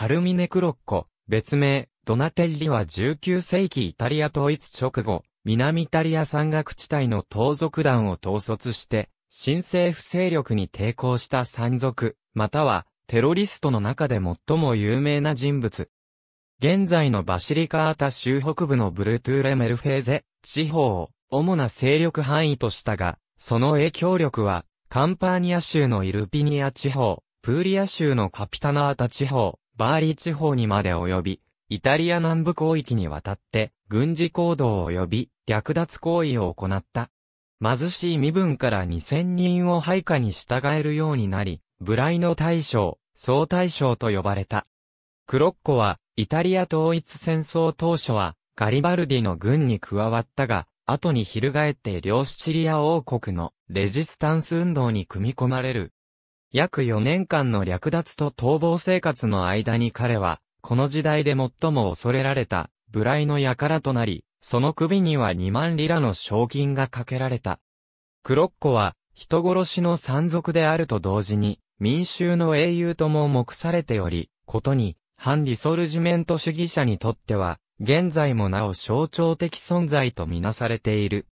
カルミネ・クロッコ、別名、ドナテッリは19世紀イタリア統一直後、南イタリア山岳地帯の盗賊団を統率して、新政府勢力に抵抗した山賊、またはテロリストの中で最も有名な人物。現在のバシリカータ州北部のブルトゥーレ・メルフェーゼ地方を主な勢力範囲としたが、その影響力はカンパーニア州のイルピニア地方、プーリア州のカピタナータ地方、バーリー地方にまで及び、イタリア南部広域にわたって、軍事行動及び、略奪行為を行った。貧しい身分から2000人を配下に従えるようになり、ブライの大将、総大将と呼ばれた。クロッコは、イタリア統一戦争当初は、ガリバルディの軍に加わったが、後に翻って両シチリア王国のレジスタンス運動に組み込まれる約4年間の略奪と逃亡生活の間に彼は、この時代で最も恐れられた、無イの輩となり、その首には2万リラの賞金がかけられた。クロッコは、人殺しの山賊であると同時に、民衆の英雄とも目されており、ことに、反リソルジメント主義者にとっては、現在もなお象徴的存在とみなされている。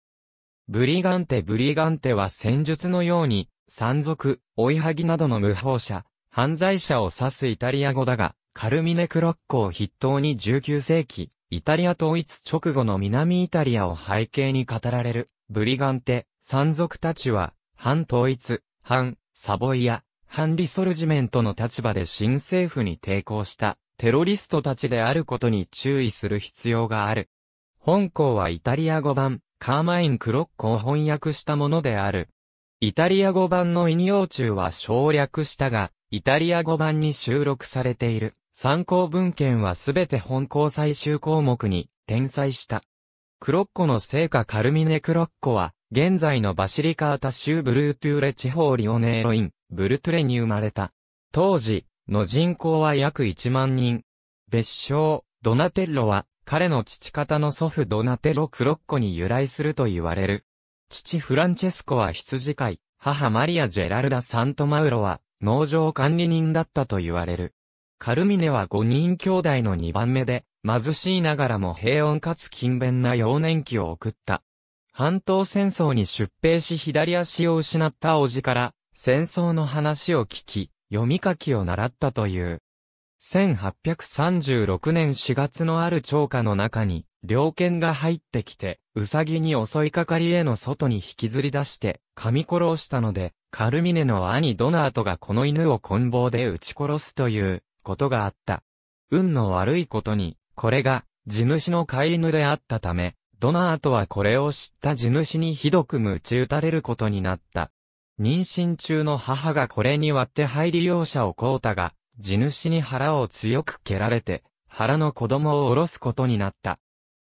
ブリガンテブリガンテは戦術のように、山賊、追いはぎなどの無法者、犯罪者を指すイタリア語だが、カルミネ・クロッコを筆頭に19世紀、イタリア統一直後の南イタリアを背景に語られる、ブリガンテ、山賊たちは、反統一、反、サボイア、反リソルジメントの立場で新政府に抵抗した、テロリストたちであることに注意する必要がある。本校はイタリア語版、カーマイン・クロッコを翻訳したものである。イタリア語版の引用中は省略したが、イタリア語版に収録されている参考文献はすべて本校最終項目に転載した。クロッコの聖火カルミネクロッコは、現在のバシリカータ州ブルートゥーレ地方リオネーロイン、ブルトゥレに生まれた。当時の人口は約1万人。別称、ドナテッロは、彼の父方の祖父ドナテロ・クロッコに由来すると言われる。父フランチェスコは羊飼い、母マリア・ジェラルダ・サントマウロは農場管理人だったと言われる。カルミネは5人兄弟の2番目で、貧しいながらも平穏かつ勤勉な幼年期を送った。半島戦争に出兵し左足を失った叔父から、戦争の話を聞き、読み書きを習ったという。1836年4月のある長歌の中に、猟犬が入ってきて、うさぎに襲いかかりへの外に引きずり出して、噛み殺したので、カルミネの兄ドナートがこの犬を棍棒で撃ち殺すという、ことがあった。運の悪いことに、これが、地主の飼い犬であったため、ドナートはこれを知った地主にひどく鞭打たれることになった。妊娠中の母がこれに割って入り容赦をこうたが、地主に腹を強く蹴られて、腹の子供を下ろすことになった。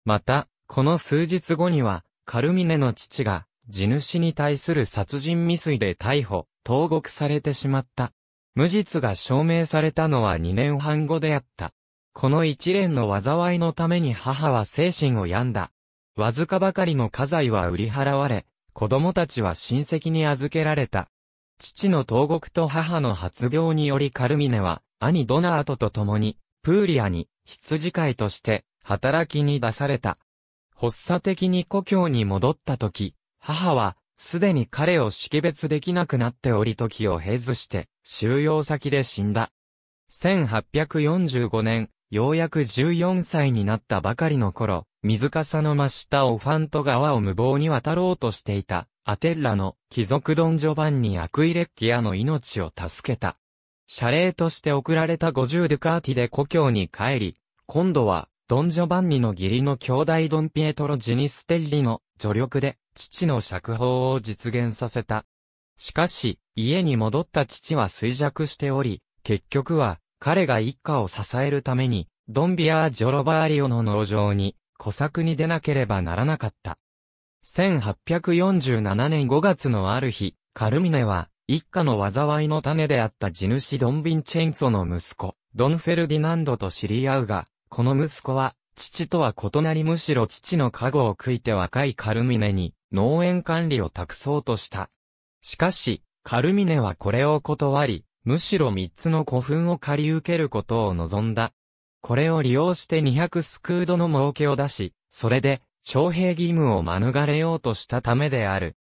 また、この数日後には、カルミネの父が、地主に対する殺人未遂で逮捕、投獄されてしまった。無実が証明されたのは2年半後であった。この一連の災いのために母は精神を病んだ。わずかばかりの家財は売り払われ、子供たちは親戚に預けられた。父の投獄と母の発病によりカルミネは、兄ドナートと共に、プーリアに、羊飼いとして、働きに出された。発作的に故郷に戻った時、母は、すでに彼を識別できなくなっており時を経ずして、収容先で死んだ。1845年、ようやく14歳になったばかりの頃、水かさの真下オファント川を無謀に渡ろうとしていた、アテッラの貴族ドンジョバンニ・アクイレッティアの命を助けた。謝礼として贈られた50デュカーティで故郷に帰り、今度はドン・ジョバンニの義理の兄弟ドン・ピエトロ・ジニステッリの助力で父の釈放を実現させた。しかし、家に戻った父は衰弱しており、結局は彼が一家を支えるために、ドンビアー・ジョロバーリオの農場に、小作に出なければならなかった。1847年5月のある日、カルミネは、一家の災いの種であった地主ドン・ヴィンチェンツォの息子、ドン・フェルディナンドと知り合うが、この息子は、父とは異なりむしろ父の加護を食いて若いカルミネに農園管理を託そうとした。しかし、カルミネはこれを断り、むしろ三つの古墳を借り受けることを望んだ。これを利用して200スクードの儲けを出し、それで、徴兵義務を免れようとしたためである。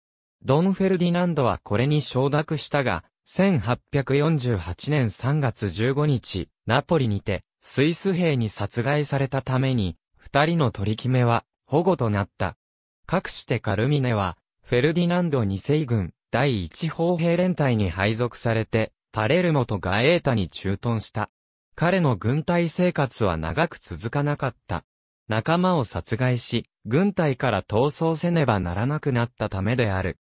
ドン・フェルディナンドはこれに承諾したが、1848年3月15日、ナポリにて、スイス兵に殺害されたために、二人の取り決めは保護となった。かくしてカルミネは、フェルディナンド二世軍第一砲兵連隊に配属されて、パレルモとガエータに駐屯した。彼の軍隊生活は長く続かなかった。仲間を殺害し、軍隊から逃走せねばならなくなったためである。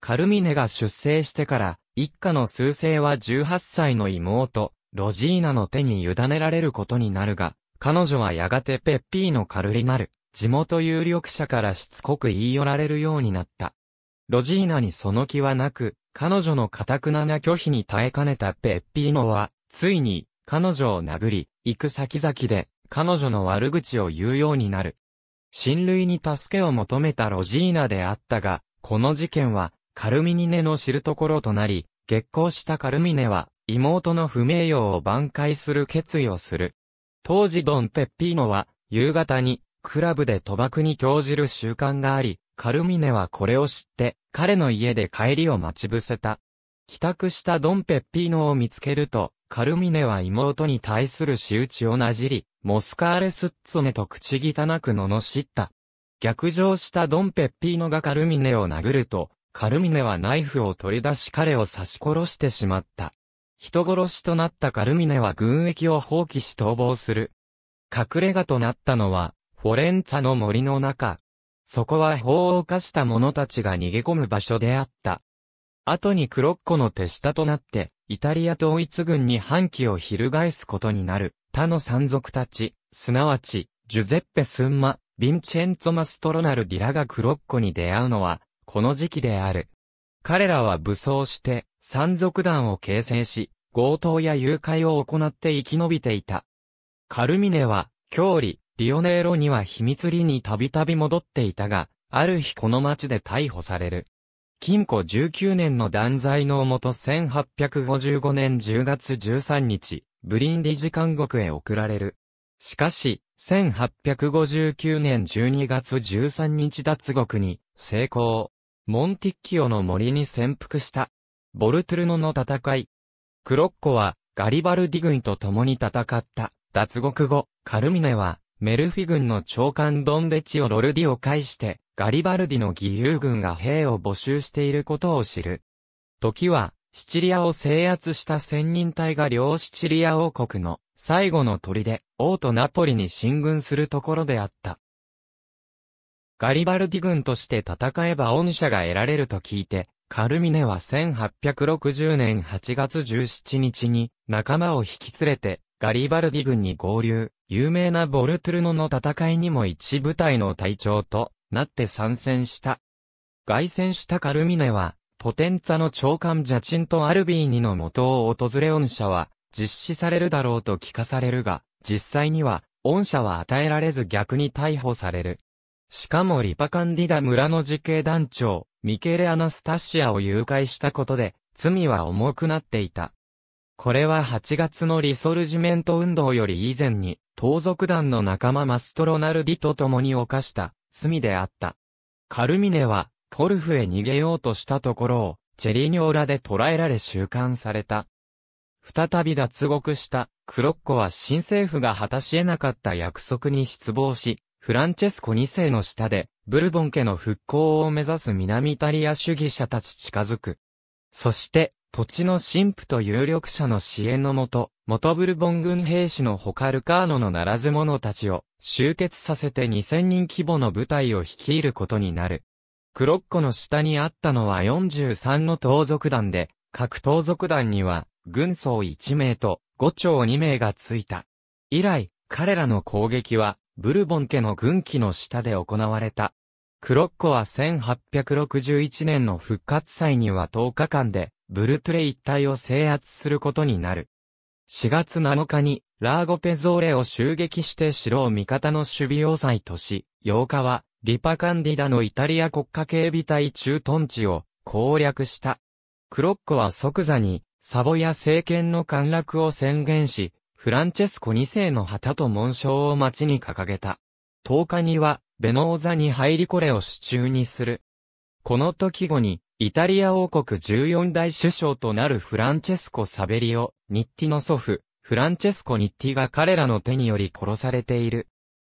カルミネが出征してから、一家の数世は18歳の妹、ロジーナの手に委ねられることになるが、彼女はやがてペッピーのカルリなる、地元有力者からしつこく言い寄られるようになった。ロジーナにその気はなく、彼女の堅くなな拒否に耐えかねたペッピーノは、ついに、彼女を殴り、行く先々で、彼女の悪口を言うようになる。親類に助けを求めたロジーナであったが、この事件は、カルミニネの知るところとなり、激高したカルミネは、妹の不名誉を挽回する決意をする。当時ドン・ペッピーノは、夕方に、クラブで賭博に興じる習慣があり、カルミネはこれを知って、彼の家で帰りを待ち伏せた。帰宅したドン・ペッピーノを見つけると、カルミネは妹に対する仕打ちをなじり、モスカーレスッツネと口汚く罵った。逆上したドン・ペッピーノがカルミネを殴ると、カルミネはナイフを取り出し彼を刺し殺してしまった。人殺しとなったカルミネは軍役を放棄し逃亡する。隠れ家となったのは、フォレンツァの森の中。そこは法を犯した者たちが逃げ込む場所であった。後にクロッコの手下となって、イタリア統一軍に反旗を翻すことになる、他の山賊たち、すなわち、ジュゼッペ・スンマ、ヴィンチェンツォ・マストロナルディラがクロッコに出会うのは、この時期である。彼らは武装して、山賊団を形成し、強盗や誘拐を行って生き延びていた。カルミネは、郷里、リオネーロには秘密裏にたびたび戻っていたが、ある日この町で逮捕される。禁錮19年の断罪のもと1855年10月13日、ブリンディジ監獄へ送られる。しかし、1859年12月13日脱獄に成功。モンティッキオの森に潜伏した。ボルトゥルノの戦い、クロッコは、ガリバルディ軍と共に戦った。脱獄後、カルミネは、メルフィ軍の長官ドンデチオ・ロルディを介して、ガリバルディの義勇軍が兵を募集していることを知る。時は、シチリアを制圧した千人隊が両シチリア王国の最後の砦、王とナポリに進軍するところであった。ガリバルディ軍として戦えば恩赦が得られると聞いて、カルミネは1860年8月17日に仲間を引き連れてガリバルディ軍に合流、有名なボルトゥルノの戦いにも一部隊の隊長となって参戦した。凱旋したカルミネは、ポテンツァの長官ジャチンとアルビーニの元を訪れ恩赦は実施されるだろうと聞かされるが、実際には恩赦は与えられず逆に逮捕される。しかもリパカンディダ村の自警団長、ミケレ・アナスタシアを誘拐したことで、罪は重くなっていた。これは8月のリソルジメント運動より以前に、盗賊団の仲間マストロナルディと共に犯した罪であった。カルミネは、コルフへ逃げようとしたところを、チェリニョーラで捕らえられ収監された。再び脱獄した、クロッコは新政府が果たし得なかった約束に失望し、フランチェスコ2世の下で、ブルボン家の復興を目指す南イタリア主義者たち近づく。そして、土地の神父と有力者の支援のもと、元ブルボン軍兵士の他ルカーノのならず者たちを集結させて2000人規模の部隊を率いることになる。クロッコの下にあったのは43の盗賊団で、各盗賊団には軍曹1名と5長2名がついた。以来、彼らの攻撃はブルボン家の軍旗の下で行われた。クロッコは1861年の復活祭には10日間で、ブルトゥレ一帯を制圧することになる。4月7日に、ラーゴペゾーレを襲撃して城を味方の守備要塞とし、8日は、リパカンディダのイタリア国家警備隊駐屯地を攻略した。クロッコは即座に、サボヤ政権の陥落を宣言し、フランチェスコ2世の旗と紋章を町に掲げた。10日には、ベノーザに入りこれを手中にする。この時後に、イタリア王国14代首相となるフランチェスコ・サベリオ、ニッティの祖父、フランチェスコ・ニッティが彼らの手により殺されている。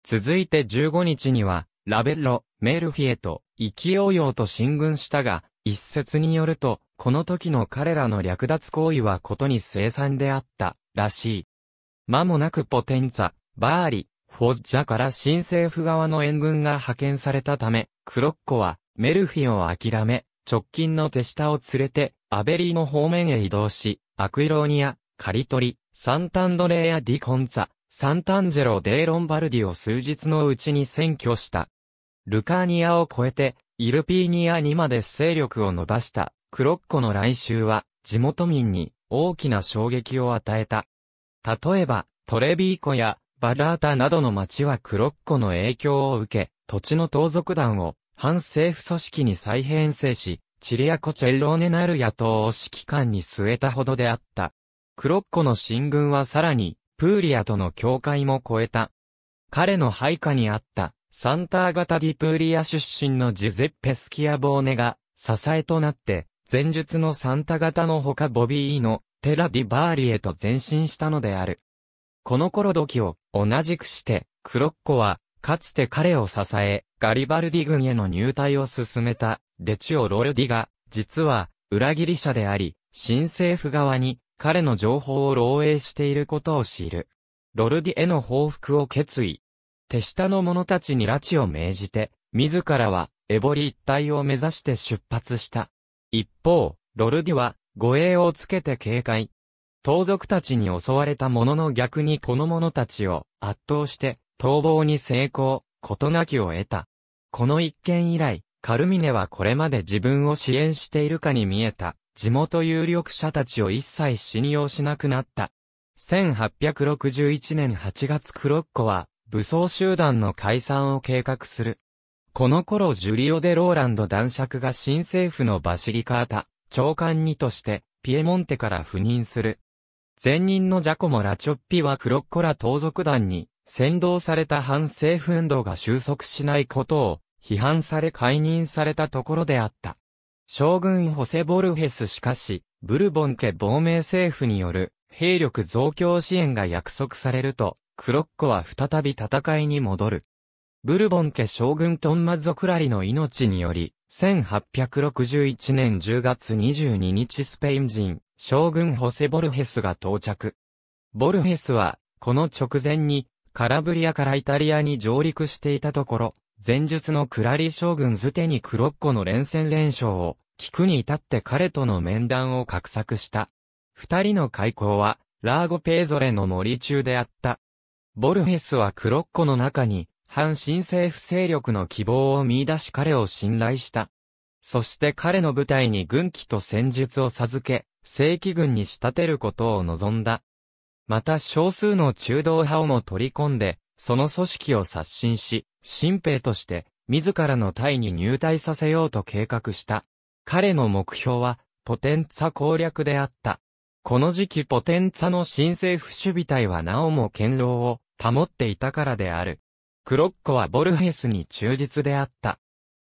続いて15日には、ラベッロ、メルフィエと、勢いようと進軍したが、一説によると、この時の彼らの略奪行為はことに生産であった、らしい。間もなくポテンツァ、バーリ、フォッジャから新政府側の援軍が派遣されたため、クロッコはメルフィを諦め、直近の手下を連れて、アベリーの方面へ移動し、アクイローニア、カリトリ、サンタンドレーヤ・ディコンツァ、サンタンジェロ・デーロンバルディを数日のうちに占拠した。ルカーニアを越えて、イルピーニアにまで勢力を伸ばした、クロッコの来襲は、地元民に大きな衝撃を与えた。例えば、トレビーコやバラータなどの町はクロッコの影響を受け、土地の盗賊団を反政府組織に再編成し、チリアコチェローネナル野党を指揮官に据えたほどであった。クロッコの進軍はさらに、プーリアとの境界も越えた。彼の配下にあった、サンター型ディプーリア出身のジュゼッペ・スキアボーネが、支えとなって、前述のサンタ型の他ボビーのテラ・ディ・バーリへと前進したのである。この頃時を同じくして、クロッコは、かつて彼を支え、ガリバルディ軍への入隊を進めた、デチオ・ロルディが、実は、裏切り者であり、新政府側に、彼の情報を漏洩していることを知る。ロルディへの報復を決意。手下の者たちに拉致を命じて、自らは、エボリ一帯を目指して出発した。一方、ロルディは、護衛をつけて警戒。盗賊たちに襲われたものの逆にこの者たちを圧倒して逃亡に成功、事なきを得た。この一件以来、カルミネはこれまで自分を支援しているかに見えた、地元有力者たちを一切信用しなくなった。1861年8月クロッコは、武装集団の解散を計画する。この頃ジュリオ・デ・ローランド男爵が新政府のバシリカータ、長官にとして、ピエモンテから赴任する。前任のジャコモ・ラチョッピはクロッコラ盗賊団に、先導された反政府運動が収束しないことを、批判され解任されたところであった。将軍ホセ・ボルヘスしかし、ブルボン家亡命政府による兵力増強支援が約束されると、クロッコは再び戦いに戻る。ブルボン家将軍トンマゾ・クラリの命により、1861年10月22日スペイン人、将軍ホセ・ボルヘスが到着。ボルヘスは、この直前に、カラブリアからイタリアに上陸していたところ、前述のクラリ将軍ズテにクロッコの連戦連勝を、聞くに至って彼との面談を画策した。二人の開口は、ラーゴ・ペーゾレの森中であった。ボルヘスはクロッコの中に、反新政府勢力の希望を見出し彼を信頼した。そして彼の部隊に軍機と戦術を授け、正規軍に仕立てることを望んだ。また少数の中道派をも取り込んで、その組織を刷新し、新兵として、自らの隊に入隊させようと計画した。彼の目標は、ポテンツァ攻略であった。この時期ポテンツァの新政府守備隊はなおも堅牢を保っていたからである。クロッコはボルヘスに忠実であった。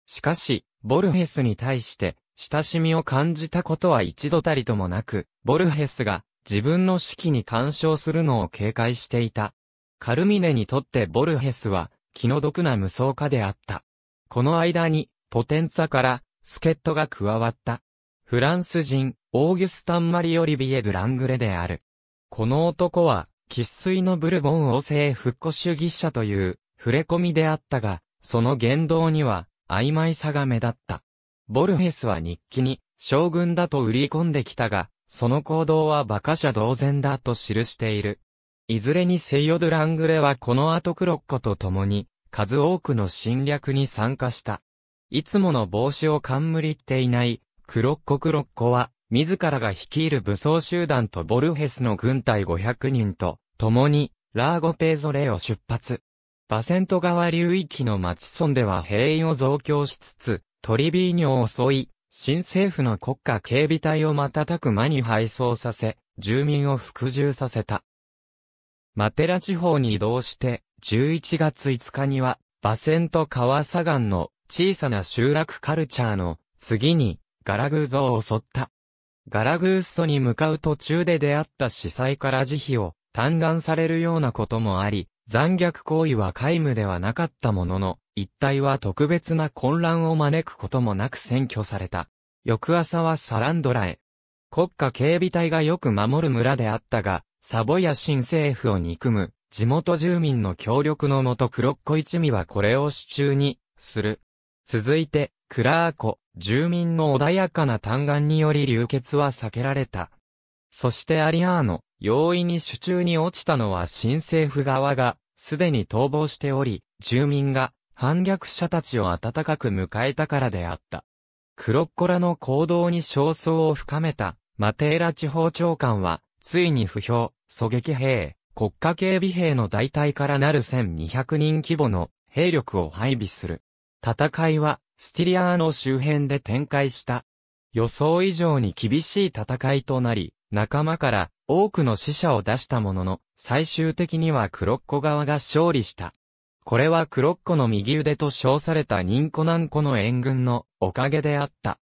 しかし、ボルヘスに対して親しみを感じたことは一度たりともなく、ボルヘスが自分の指揮に干渉するのを警戒していた。カルミネにとってボルヘスは気の毒な無双家であった。この間に、ポテンツァから、助っ人が加わった。フランス人、オーギュスタン・マリオ・リビエ・ドラングレである。この男は、喫水のブルボン王政復古主義者という、触れ込みであったが、その言動には曖昧さが目立った。ボルヘスは日記に将軍だと売り込んできたが、その行動は馬鹿者同然だと記している。いずれにせよドゥラングレはこの後クロッコと共に、数多くの侵略に参加した。いつもの帽子を冠っていない、クロッコクロッコは、自らが率いる武装集団とボルヘスの軍隊500人と、共に、ラーゴペーゾレを出発。バセント川流域の町村では兵員を増強しつつ、トリビーニョを襲い、新政府の国家警備隊を瞬く間に配送させ、住民を服従させた。マテラ地方に移動して、11月5日には、バセント川左岸の小さな集落カルチャーの次にガラグーゾを襲った。ガラグーソに向かう途中で出会った司祭から慈悲を嘆願されるようなこともあり、残虐行為は皆無ではなかったものの、一帯は特別な混乱を招くこともなく占拠された。翌朝はサランドラへ。国家警備隊がよく守る村であったが、サボヤ新政府を憎む、地元住民の協力のもと黒っ子一味はこれを手中に、する。続いて、クラーコ、住民の穏やかな嘆願により流血は避けられた。そしてアリアーノ、容易に手中に落ちたのは新政府側が、すでに逃亡しており、住民が反逆者たちを温かく迎えたからであった。クロッコラの行動に焦燥を深めた、マテーラ地方長官は、ついに不評、狙撃兵、国家警備兵の大隊からなる1200人規模の兵力を配備する。戦いは、スティリアーノ周辺で展開した。予想以上に厳しい戦いとなり、仲間から多くの死者を出したものの、最終的にはクロッコ側が勝利した。これはクロッコの右腕と称されたニンコナンコの援軍のおかげであった。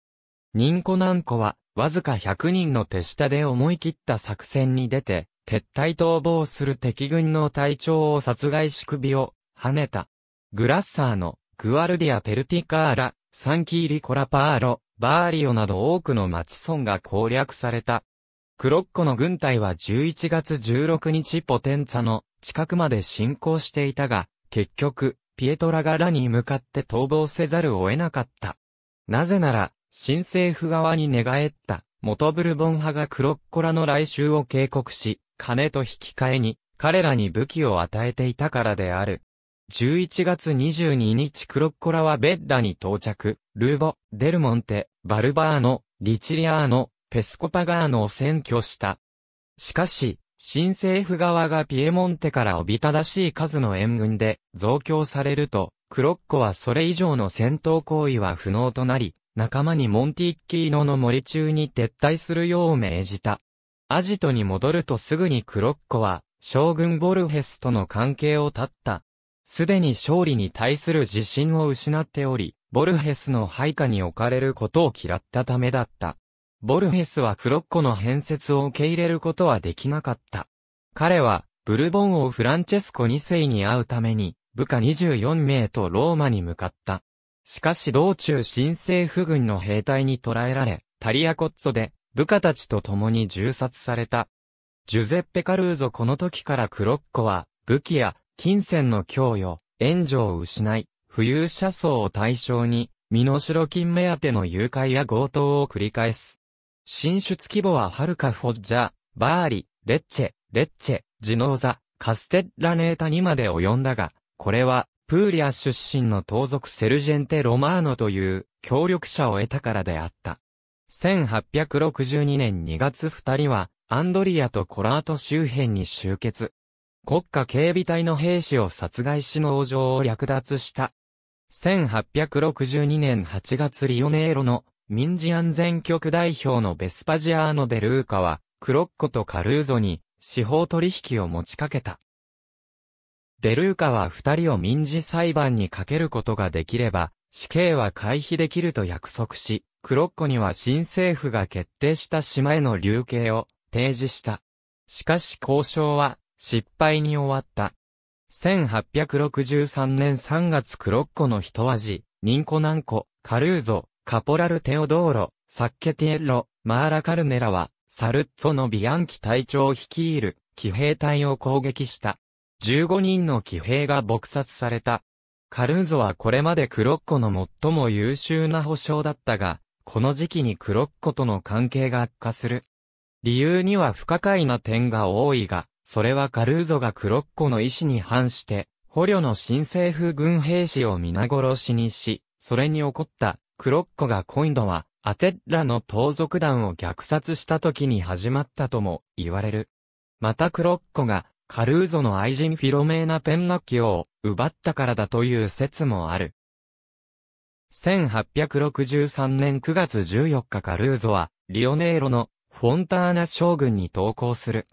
ニンコナンコは、わずか100人の手下で思い切った作戦に出て、撤退逃亡する敵軍の隊長を殺害し首を、跳ねた。グラッサーの、グアルディア・ペルティカーラ、サンキーリ・コラパーロ、バーリオなど多くの町村が攻略された。クロッコの軍隊は11月16日ポテンツァの近くまで進行していたが、結局、ピエトラがラに向かって逃亡せざるを得なかった。なぜなら、新政府側に寝返った、元ブルボン派がクロッコラの来襲を警告し、金と引き換えに、彼らに武器を与えていたからである。11月22日クロッコラはベッダに到着、ルーボ、デルモンテ、バルバーノ、リチリアーノ、ペスコパガーノを占拠した。しかし、新政府側がピエモンテからおびただしい数の援軍で増強されると、クロッコはそれ以上の戦闘行為は不能となり、仲間にモンティッキーノの森中に撤退するよう命じた。アジトに戻るとすぐにクロッコは、将軍ボルヘスとの関係を断った。すでに勝利に対する自信を失っており、ボルヘスの配下に置かれることを嫌ったためだった。ボルフェスはクロッコの変説を受け入れることはできなかった。彼は、ブルボン王フランチェスコ2世に会うために、部下24名とローマに向かった。しかし道中新政府軍の兵隊に捕らえられ、タリアコッツォで部下たちと共に銃殺された。ジュゼッペ・カルーゾこの時からクロッコは武器や金銭の供与、援助を失い、富裕者層を対象に身代金目当ての誘拐や強盗を繰り返す。進出規模ははるかフォッジャ、バーリ、レッチェ、レッチェ、ジノーザ、カステッラネータにまで及んだが、これは、プーリア出身の盗賊セルジェンテ・ロマーノという協力者を得たからであった。1862年2月二人は、アンドリアとコラート周辺に集結。国家警備隊の兵士を殺害し農場を略奪した。1862年8月リオネーロの民事安全局代表のベスパジアーノ・デルーカは、クロッコとカルーゾに司法取引を持ちかけた。デルーカは二人を民事裁判にかけることができれば、死刑は回避できると約束し、クロッコには新政府が決定した島への流刑を提示した。しかし交渉は失敗に終わった。1863年3月クロッコの一味、ニンコナンコ、カルーゾ、カポラル・テオドーロ、サッケティエロ、マーラ・カルネラは、サルッツォのビアンキ隊長を率いる、騎兵隊を攻撃した。15人の騎兵が撲殺された。カルーゾはこれまでクロッコの最も優秀な保証だったが、この時期にクロッコとの関係が悪化する。理由には不可解な点が多いが、それはカルーゾがクロッコの意思に反して、捕虜の新政府軍兵士を皆殺しにし、それに起こったクロッコが今度は、アテッラの盗賊団を虐殺した時に始まったとも言われる。またクロッコが、カルーゾの愛人フィロメーナ・ペンナッキを奪ったからだという説もある。1863年9月14日カルーゾは、リオネーロのフォンターナ将軍に投降する。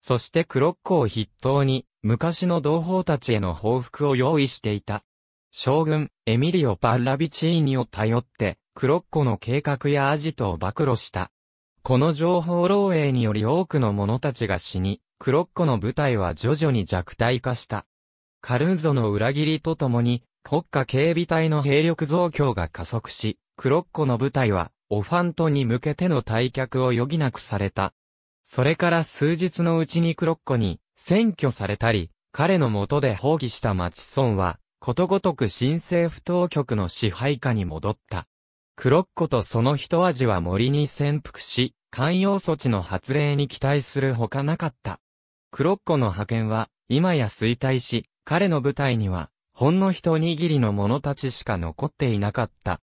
そしてクロッコを筆頭に、昔の同胞たちへの報復を用意していた。将軍、エミリオ・パッラビチーニを頼って、クロッコの計画やアジトを暴露した。この情報漏洩により多くの者たちが死に、クロッコの部隊は徐々に弱体化した。カルーゾの裏切りとともに、国家警備隊の兵力増強が加速し、クロッコの部隊は、オファントに向けての退却を余儀なくされた。それから数日のうちにクロッコに、占拠されたり、彼の下で放棄したマチソンは、ことごとく新政府当局の支配下に戻った。クロッコとその一味は森に潜伏し、寛容措置の発令に期待するほかなかった。クロッコの派遣は、今や衰退し、彼の部隊には、ほんの一握りの者たちしか残っていなかった。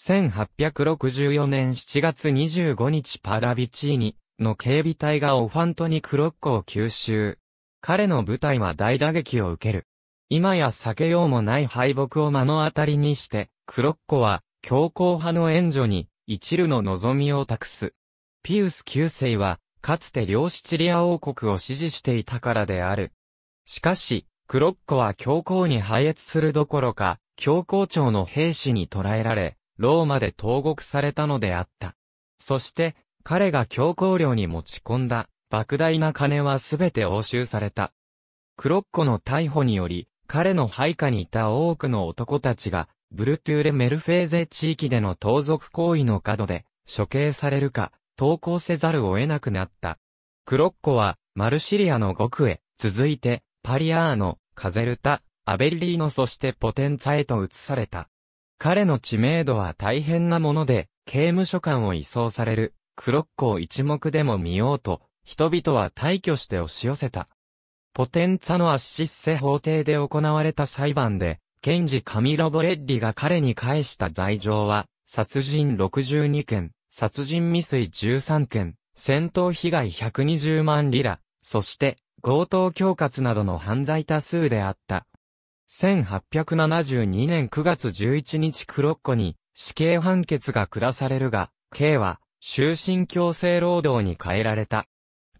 1864年7月25日パラビチーニの警備隊がオファントにクロッコを吸収。彼の部隊は大打撃を受ける。今や避けようもない敗北を目の当たりにして、クロッコは、強硬派の援助に、一縷の望みを託す。ピウス9世は、かつて両シチリア王国を支持していたからである。しかし、クロッコは強硬に敗越するどころか、強硬庁の兵士に捕らえられ、ローマで投獄されたのであった。そして、彼が強硬領に持ち込んだ、莫大な金はすべて押収された。クロッコの逮捕により、彼の配下にいた多くの男たちが、ブルトゥーレ・メルフェーゼ地域での盗賊行為の角で、処刑されるか、投降せざるを得なくなった。クロッコは、マルシリアの極へ、続いて、パリアーノ、カゼルタ、アベリーノそしてポテンツァへと移された。彼の知名度は大変なもので、刑務所間を移送される、クロッコを一目でも見ようと、人々は退去して押し寄せた。ポテンツァのアッシッセ法廷で行われた裁判で、検事カミロ・ボレッリが彼に返した罪状は、殺人62件、殺人未遂13件、戦闘被害120万リラ、そして、強盗恐喝などの犯罪多数であった。1872年9月11日クロッコに死刑判決が下されるが、刑は終身強制労働に変えられた。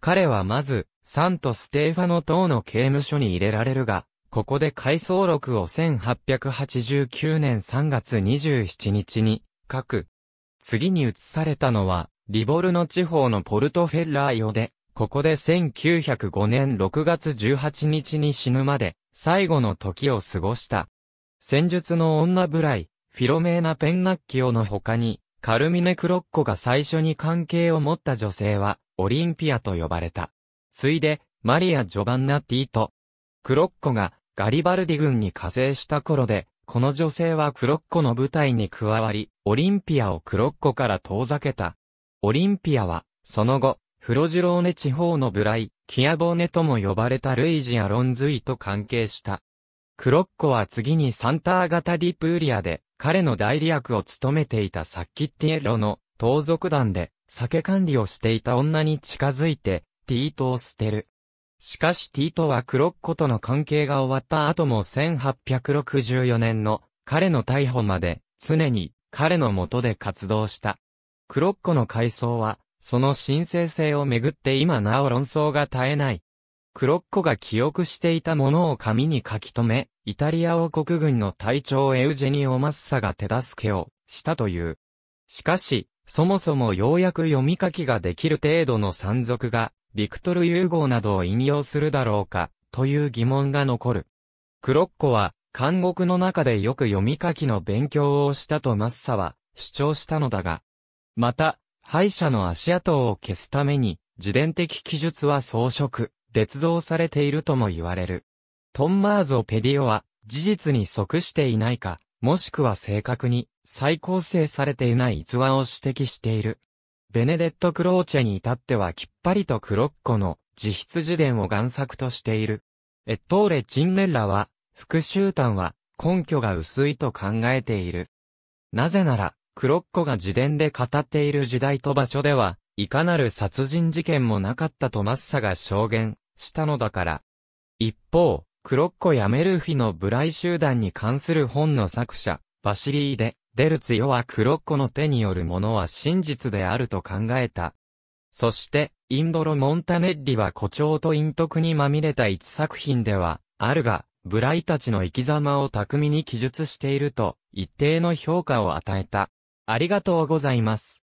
彼はまずサントステーファノ等の刑務所に入れられるが、ここで回想録を1889年3月27日に書く。次に移されたのは、リボルノ地方のポルトフェッラーヨで、ここで1905年6月18日に死ぬまで、最後の時を過ごした。戦術の女ブライ、フィロメーナ・ペンナッキオの他に、カルミネ・クロッコが最初に関係を持った女性は、オリンピアと呼ばれた。ついで、マリア・ジョバンナ・ティート。クロッコがガリバルディ軍に加勢した頃で、この女性はクロッコの部隊に加わり、オリンピアをクロッコから遠ざけた。オリンピアは、その後、フロジローネ地方のブライ、キアボーネとも呼ばれたルイジア・ロンズイと関係した。クロッコは次にサンターガタ・ディプーリアで、彼の代理役を務めていたサッキッティエロの盗賊団で、酒管理をしていた女に近づいて、ティートを捨てる。しかしティートはクロッコとの関係が終わった後も1864年の彼の逮捕まで常に彼の下で活動した。クロッコの回想はその神聖性をめぐって今なお論争が絶えない。クロッコが記憶していたものを紙に書き留め、イタリア王国軍の隊長エウジェニオ・マッサが手助けをしたという。しかし、そもそもようやく読み書きができる程度の山賊がビクトル融合などを引用するだろうか、という疑問が残る。クロッコは、監獄の中でよく読み書きの勉強をしたとマッサは主張したのだが、また、敗者の足跡を消すために、自伝的記述は装飾、捏造されているとも言われる。トンマーゾ・ペディオは、事実に即していないか、もしくは正確に、再構成されていない逸話を指摘している。ベネデット・クローチェに至ってはきっぱりとクロッコの自筆自伝を贋作としている。エットーレ・チンネッラは、復讐譚は根拠が薄いと考えている。なぜなら、クロッコが自伝で語っている時代と場所では、いかなる殺人事件もなかったとマッサが証言したのだから。一方、クロッコやメルフィのブライ集団に関する本の作者、バシリーで、デルツヨはクロッコの手によるものは真実であると考えた。そして、インドロ・モンタネッリは誇張と陰徳にまみれた一作品では、あるが、ブライたちの生き様を巧みに記述していると、一定の評価を与えた。ありがとうございます。